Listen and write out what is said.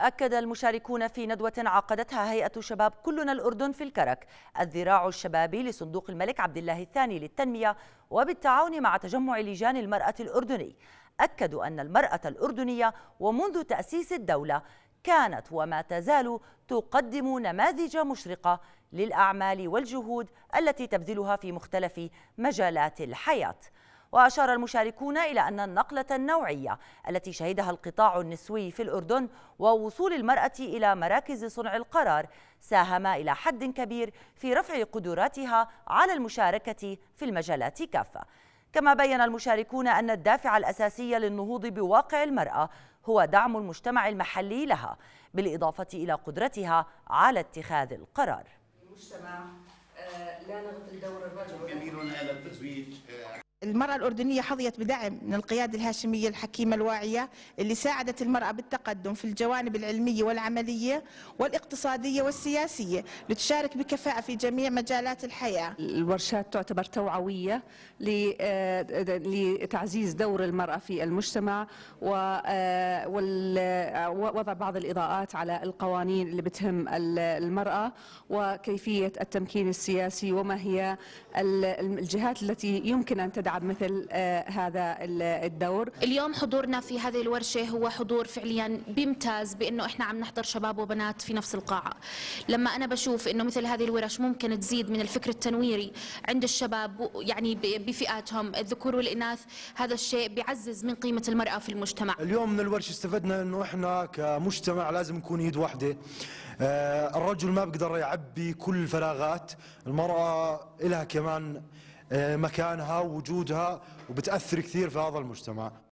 أكد المشاركون في ندوة عقدتها هيئة شباب كلنا الأردن في الكرك الذراع الشبابي لصندوق الملك عبد الله الثاني للتنمية وبالتعاون مع تجمع لجان المرأة الأردني أكدوا أن المرأة الأردنية ومنذ تأسيس الدولة كانت وما تزال تقدم نماذج مشرقة للأعمال والجهود التي تبذلها في مختلف مجالات الحياة وأشار المشاركون إلى أن النقلة النوعية التي شهدها القطاع النسوي في الأردن ووصول المرأة إلى مراكز صنع القرار ساهم إلى حد كبير في رفع قدراتها على المشاركة في المجالات كافة كما بين المشاركون أن الدافع الأساسي للنهوض بواقع المرأة هو دعم المجتمع المحلي لها بالإضافة إلى قدرتها على اتخاذ القرار المجتمع آه، لا نغفل دور الرجل التزويج آه، المرأة الأردنية حظيت بدعم من القيادة الهاشمية الحكيمة الواعية اللي ساعدت المرأة بالتقدم في الجوانب العلمية والعملية والاقتصادية والسياسية لتشارك بكفاءة في جميع مجالات الحياة الورشات تعتبر توعوية آه، لتعزيز دور المرأة في المجتمع ووضع آه، آه، بعض الإضاءات على القوانين اللي بتهم المرأة وكيفية التمكين السياسي وما هي الجهات التي يمكن أن تدعم تلعب مثل آه، هذا الدور اليوم حضورنا في هذه الورشة هو حضور فعليا بيمتاز بأنه إحنا عم نحضر شباب وبنات في نفس القاعة لما أنا بشوف أنه مثل هذه الورش ممكن تزيد من الفكر التنويري عند الشباب يعني بفئاتهم الذكور والإناث هذا الشيء بيعزز من قيمة المرأة في المجتمع اليوم من الورش استفدنا أنه إحنا كمجتمع لازم نكون يد واحدة آه، الرجل ما بقدر يعبي كل الفراغات المرأة لها كمان آه، مكانها ووجودها وبتأثر كثير في هذا المجتمع